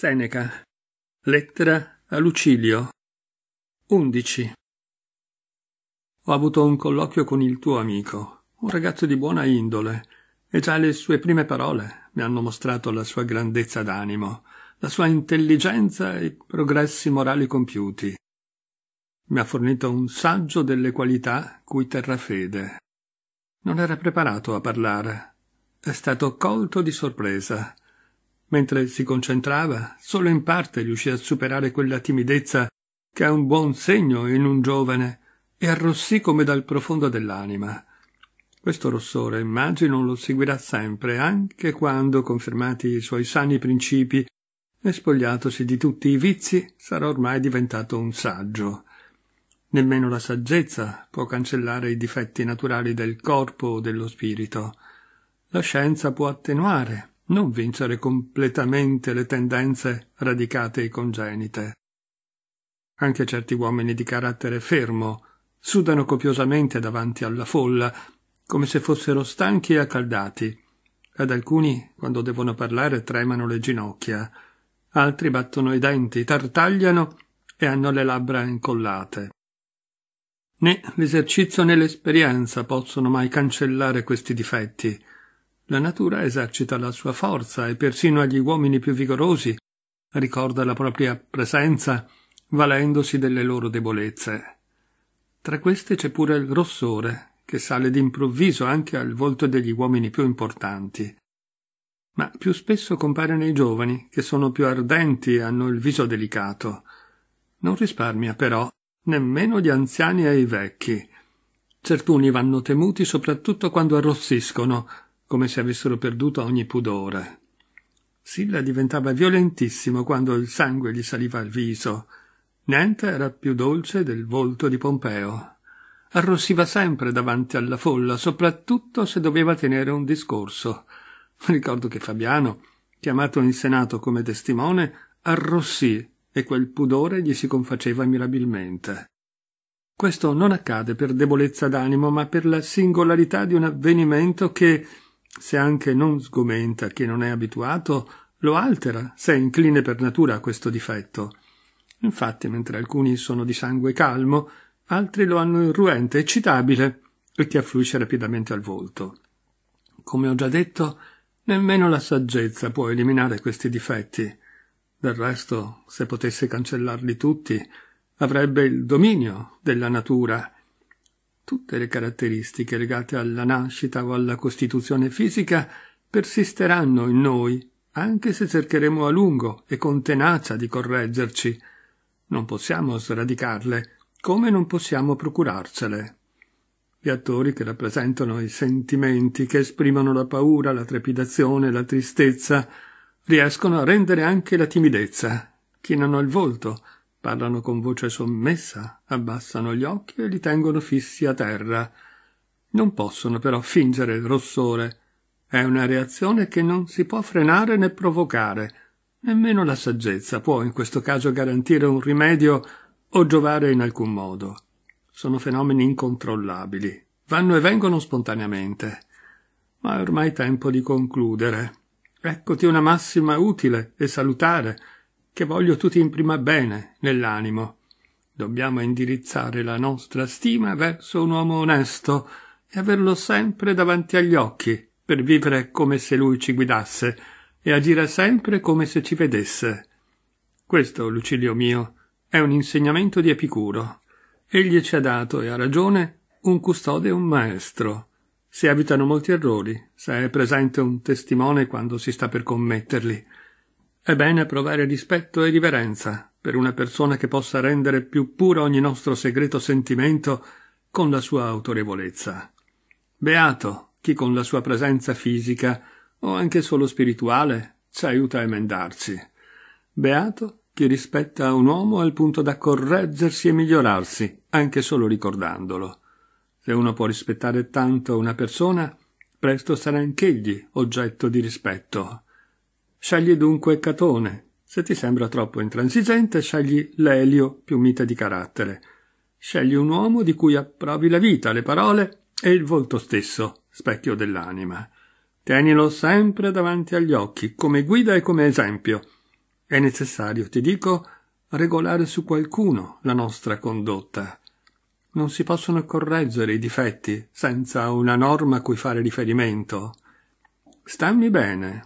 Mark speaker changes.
Speaker 1: Seneca Lettera a Lucilio 11 Ho avuto un colloquio con il tuo amico, un ragazzo di buona indole, e già le sue prime parole mi hanno mostrato la sua grandezza d'animo, la sua intelligenza e i progressi morali compiuti. Mi ha fornito un saggio delle qualità cui terrà fede. Non era preparato a parlare. È stato colto di sorpresa Mentre si concentrava, solo in parte riuscì a superare quella timidezza che è un buon segno in un giovane e arrossì come dal profondo dell'anima. Questo rossore, immagino, lo seguirà sempre, anche quando, confermati i suoi sani principi e spogliatosi di tutti i vizi, sarà ormai diventato un saggio. Nemmeno la saggezza può cancellare i difetti naturali del corpo o dello spirito. La scienza può attenuare, non vincere completamente le tendenze radicate e congenite. Anche certi uomini di carattere fermo sudano copiosamente davanti alla folla, come se fossero stanchi e accaldati. Ad alcuni, quando devono parlare, tremano le ginocchia, altri battono i denti, tartagliano e hanno le labbra incollate. Né l'esercizio né l'esperienza possono mai cancellare questi difetti, la natura esercita la sua forza e persino agli uomini più vigorosi ricorda la propria presenza valendosi delle loro debolezze. Tra queste c'è pure il rossore, che sale d'improvviso anche al volto degli uomini più importanti. Ma più spesso compare nei giovani, che sono più ardenti e hanno il viso delicato. Non risparmia, però, nemmeno gli anziani e i vecchi. Certuni vanno temuti soprattutto quando arrossiscono, come se avessero perduto ogni pudore. Silla diventava violentissimo quando il sangue gli saliva al viso. Niente era più dolce del volto di Pompeo. Arrossiva sempre davanti alla folla, soprattutto se doveva tenere un discorso. Ricordo che Fabiano, chiamato in Senato come testimone, arrossì e quel pudore gli si confaceva mirabilmente. Questo non accade per debolezza d'animo, ma per la singolarità di un avvenimento che, se anche non sgomenta chi non è abituato, lo altera se è incline per natura a questo difetto. Infatti, mentre alcuni sono di sangue calmo, altri lo hanno irruente, eccitabile e che affluisce rapidamente al volto. Come ho già detto, nemmeno la saggezza può eliminare questi difetti. Del resto, se potesse cancellarli tutti, avrebbe il dominio della natura tutte le caratteristiche legate alla nascita o alla costituzione fisica persisteranno in noi, anche se cercheremo a lungo e con tenacia di correggerci. Non possiamo sradicarle, come non possiamo procurarcele. Gli attori che rappresentano i sentimenti, che esprimono la paura, la trepidazione, la tristezza, riescono a rendere anche la timidezza, chinano il volto, Parlano con voce sommessa, abbassano gli occhi e li tengono fissi a terra. Non possono però fingere il rossore. È una reazione che non si può frenare né provocare. Nemmeno la saggezza può in questo caso garantire un rimedio o giovare in alcun modo. Sono fenomeni incontrollabili. Vanno e vengono spontaneamente. Ma è ormai tempo di concludere. Eccoti una massima utile e salutare che voglio tutti in prima bene nell'animo. Dobbiamo indirizzare la nostra stima verso un uomo onesto e averlo sempre davanti agli occhi, per vivere come se lui ci guidasse e agire sempre come se ci vedesse. Questo, Lucilio mio, è un insegnamento di Epicuro. Egli ci ha dato, e ha ragione, un custode e un maestro. Si evitano molti errori, se è presente un testimone quando si sta per commetterli è bene provare rispetto e riverenza per una persona che possa rendere più puro ogni nostro segreto sentimento con la sua autorevolezza. Beato chi con la sua presenza fisica o anche solo spirituale ci aiuta a emendarci. Beato chi rispetta un uomo al punto da correggersi e migliorarsi, anche solo ricordandolo. Se uno può rispettare tanto una persona, presto sarà anch'egli oggetto di rispetto. Scegli dunque Catone. Se ti sembra troppo intransigente, scegli Lelio, più mite di carattere. Scegli un uomo di cui approvi la vita, le parole e il volto stesso, specchio dell'anima. Tienilo sempre davanti agli occhi, come guida e come esempio. È necessario, ti dico, regolare su qualcuno la nostra condotta. Non si possono correggere i difetti senza una norma a cui fare riferimento. Stammi bene,